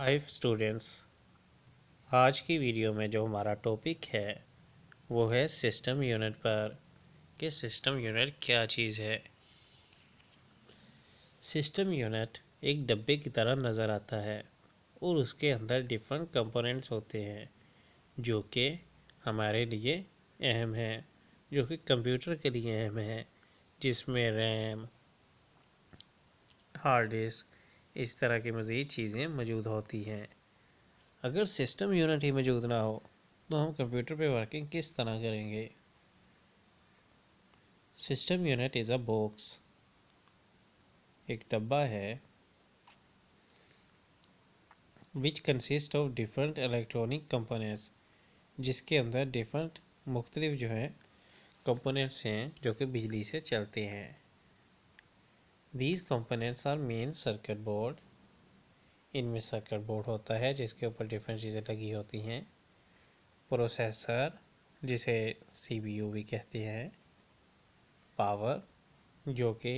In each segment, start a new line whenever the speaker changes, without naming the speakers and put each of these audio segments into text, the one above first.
hi students आज की video में जो हमारा टॉपिक है वो है सिस्टम यूनिट पर कि सिस्टम यूनिट क्या चीज़ है सिस्टम यूनिट एक डब्बे की तरह नज़र आता है और उसके अंदर डिफरेंट कंपोनेंट्स होते हैं जो कि हमारे लिए अहम हैं जो कि कंप्यूटर के लिए अहम है जिसमें रैम हार्ड डिस्क इस तरह की मज़ीद चीज़ें मौजूद होती हैं अगर सिस्टम यूनिट ही मौजूद ना हो तो हम कंप्यूटर पे वर्किंग किस तरह करेंगे system unit is a box एक डब्बा है which consist of different electronic components जिसके अंदर डिफरेंट मुख्तलिफ जो है कंपोनेंट्स हैं जो कि बिजली से चलते हैं these components are main circuit board इनमें सर्किट बोर्ड होता है जिसके ऊपर डिफरेंट चीज़ें लगी होती हैं प्रोसेसर जिसे सी भी कहते हैं पावर जो कि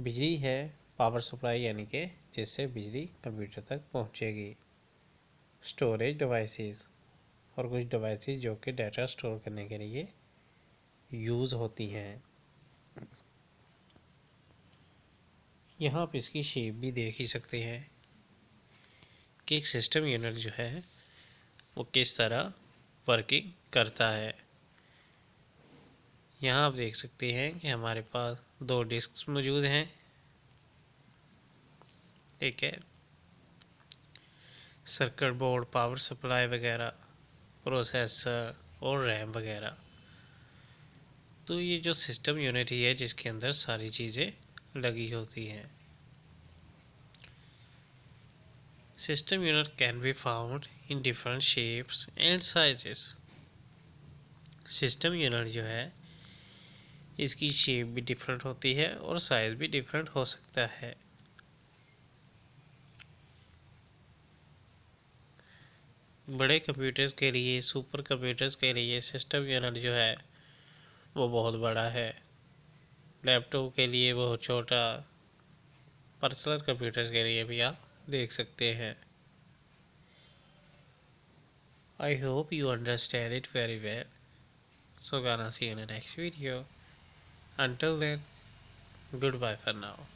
बिजली है पावर सप्लाई यानी कि जिससे बिजली कंप्यूटर तक पहुंचेगी स्टोरेज डिवाइसेस और कुछ डिवाइसेस जो कि डाटा स्टोर करने के लिए यूज़ होती हैं यहाँ आप इसकी शेप भी देख ही सकते हैं कि एक सिस्टम यूनिट जो है वो किस तरह वर्किंग करता है यहाँ आप देख सकते हैं कि हमारे पास दो डिस्क मौजूद हैं एक है सर्कट बोर्ड पावर सप्लाई वगैरह प्रोसेसर और रैम वगैरह तो ये जो सिस्टम यूनिट ही है जिसके अंदर सारी चीज़ें लगी होती है system unit can be found in different shapes and sizes system unit जो है इसकी शेप भी डिफरेंट होती है और साइज भी डिफरेंट हो सकता है बड़े कंप्यूटर्स के लिए सुपर कंप्यूटर्स के लिए सिस्टम यूनिट जो है वो बहुत बड़ा है लैपटॉप के लिए बहुत छोटा पर्सनल कंप्यूटर्स के लिए भी आप देख सकते हैं I hope you understand it very well so gonna see in next video until then good bye for now